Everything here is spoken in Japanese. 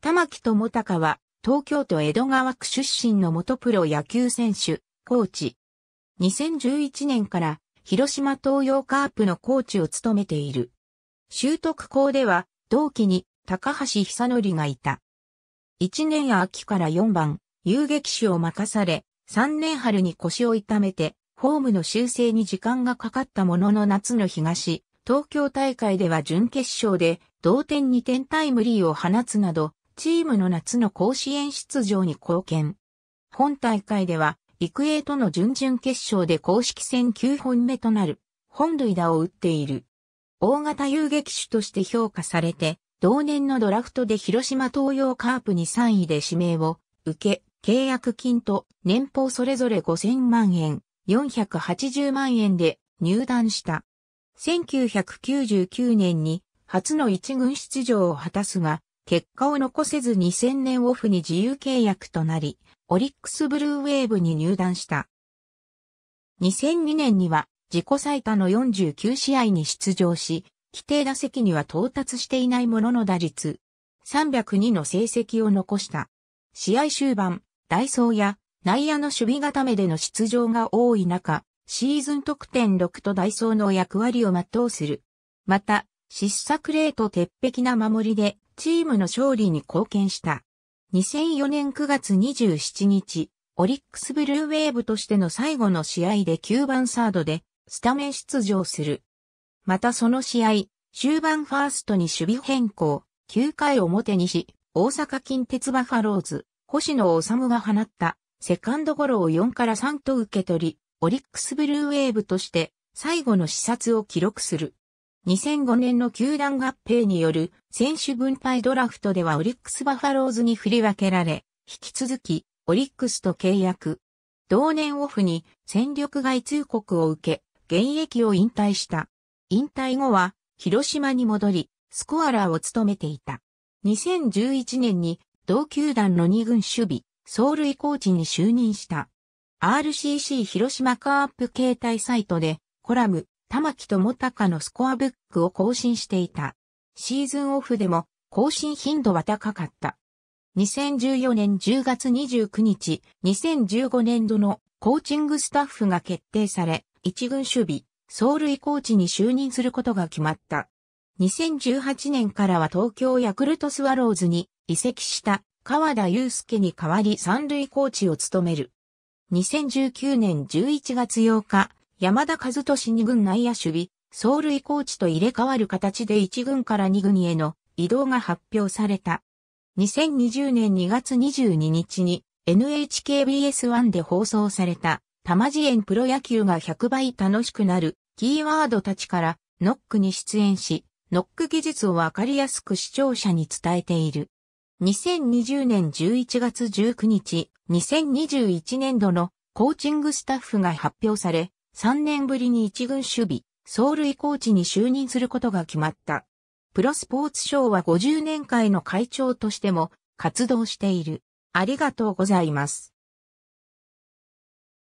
玉木智隆は、東京都江戸川区出身の元プロ野球選手、コーチ。2011年から、広島東洋カープのコーチを務めている。修徳校では、同期に、高橋久典がいた。1年秋から4番、遊撃手を任され、3年春に腰を痛めて、フォームの修正に時間がかかったものの夏の東、東京大会では準決勝で、同点2点タイムリーを放つなど、チームの夏の甲子園出場に貢献。本大会では、育英との準々決勝で公式戦9本目となる、本塁打を打っている。大型遊撃手として評価されて、同年のドラフトで広島東洋カープに3位で指名を受け、契約金と年俸それぞれ5000万円、480万円で入団した。1999年に初の一軍出場を果たすが、結果を残せず2000年オフに自由契約となり、オリックスブルーウェーブに入団した。2002年には自己最多の49試合に出場し、規定打席には到達していないものの打率、302の成績を残した。試合終盤、ダイソーや内野の守備固めでの出場が多い中、シーズン得点6とダイソーの役割を全うする。また、失策例と鉄壁な守りでチームの勝利に貢献した。2004年9月27日、オリックスブルーウェーブとしての最後の試合で9番サードでスタメン出場する。またその試合、終盤ファーストに守備変更、9回表にし、大阪近鉄バファローズ、星野治が放ったセカンドゴロを4から3と受け取り、オリックスブルーウェーブとして最後の視察を記録する。2005年の球団合併による選手分配ドラフトではオリックスバファローズに振り分けられ、引き続きオリックスと契約。同年オフに戦力外通告を受け、現役を引退した。引退後は広島に戻り、スコアラーを務めていた。2011年に同球団の2軍守備、走塁コーチに就任した。RCC 広島カープ携帯サイトでコラム、玉木智隆のスコアブックを更新していた。シーズンオフでも更新頻度は高かった。2014年10月29日、2015年度のコーチングスタッフが決定され、一軍守備、走塁コーチに就任することが決まった。2018年からは東京ヤクルトスワローズに移籍した川田祐介に代わり三塁コーチを務める。2019年11月8日、山田和俊2軍内野守備、走塁コーチと入れ替わる形で1軍から2軍への移動が発表された。2020年2月22日に NHKBS1 で放送された、玉次園プロ野球が100倍楽しくなるキーワードたちからノックに出演し、ノック技術をわかりやすく視聴者に伝えている。2020年11月19日、2021年度のコーチングスタッフが発表され、3年ぶりに一軍守備、走塁コーチに就任することが決まった。プロスポーツ賞は50年会の会長としても活動している。ありがとうございます。